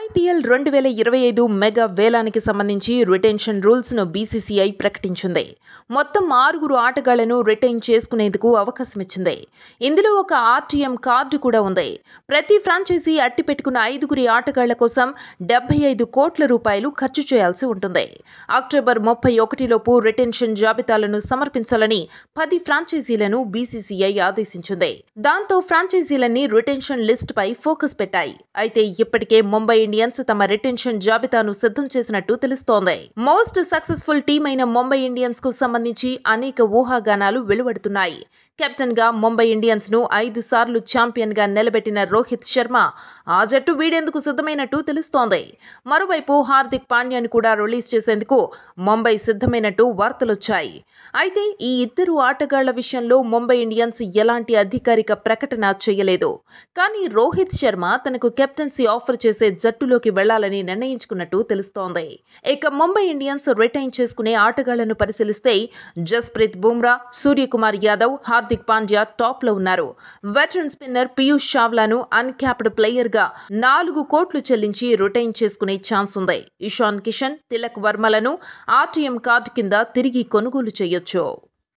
IPL రెండు వేల ఇరవై ఐదు మెగా వేలానికి సంబంధించి రిటెన్షన్ రూల్స్ను బీసీసీఐ ప్రకటించింది మొత్తం ఆరుగురు ఆటగాళ్లను రిటైన్ చేసుకునేందుకు అవకాశం ఇచ్చింది ఇందులో ఒక ఆర్టీఎం కార్డు కూడా ఉంది ప్రతి ఫ్రాంచైజీ అట్టి పెట్టుకున్న ఐదుగురి ఆటగాళ్ల కోసం డెబ్బై ఐదు కోట్ల రూపాయలు ఖర్చు చేయాల్సి ఉంటుంది అక్టోబర్ ముప్పై ఒకటిలోపు రిటెన్షన్ జాబితాలను సమర్పించాలని పది ఫ్రాంచైజీలను బీసీసీఐ ఆదేశించింది దాంతో ఫ్రాంచైజీలన్నీ రిటెన్షన్ లిస్టుపై ఫోకస్ పెట్టాయి అయితే ఇప్పటికే ముంబై ఇండియన్స్ తమ రిటెన్షన్ జాబితాను సిద్ధం చేసినట్టు తెలుస్తోంది మోస్ట్ సక్సెస్ఫుల్ టీమ్ అయిన ముంబై ఇండియన్స్ కు సంబంధించి అనేక ఊహాగానాలు వెలువడుతున్నాయి కెప్టెన్గా ముంబై ఇండియన్స్ను ఐదు సార్లు ఛాంపియన్గా నిలబెట్టిన రోహిత్ శర్మ ఆ జట్టు వీడేందుకు సిద్ధమైనట్టు తెలుస్తోంది మరోవైపు హార్దిక్ పాండ్యాను కూడా రిలీజ్ చేసేందుకు ముంబై సిద్ధమైనట్టు వార్తలొచ్చాయి అయితే ఈ ఇద్దరు ఆటగాళ్ల విషయంలో ముంబై ఇండియన్స్ ఎలాంటి అధికారిక ప్రకటన చేయలేదు కానీ రోహిత్ శర్మ తనకు కెప్టెన్సీ ఆఫర్ చేసే జట్టులోకి వెళ్లాలని నిర్ణయించుకున్నట్టు తెలుస్తోంది ఇక ముంబై ఇండియన్స్ రిటైన్ చేసుకునే ఆటగాళ్లను పరిశీలిస్తే జస్ప్రీత్ బుమ్రా సూర్యకుమార్ యాదవ్ హార్దిక్ హార్దిక్ పాండ్యా టాప్ లో ఉన్నారు వెటరన్ స్పిన్నర్ పీయూష్ చావ్లాను అన్క్యాప్డ్ ప్లేయర్ గా నాలుగు కోట్లు చెల్లించి రిటైన్ చేసుకునే ఛాన్స్ ఉంది ఇషాన్ కిషన్ తిలక్ వర్మలను ఆర్టీఎం కార్డు కింద తిరిగి కొనుగోలు చేయొచ్చు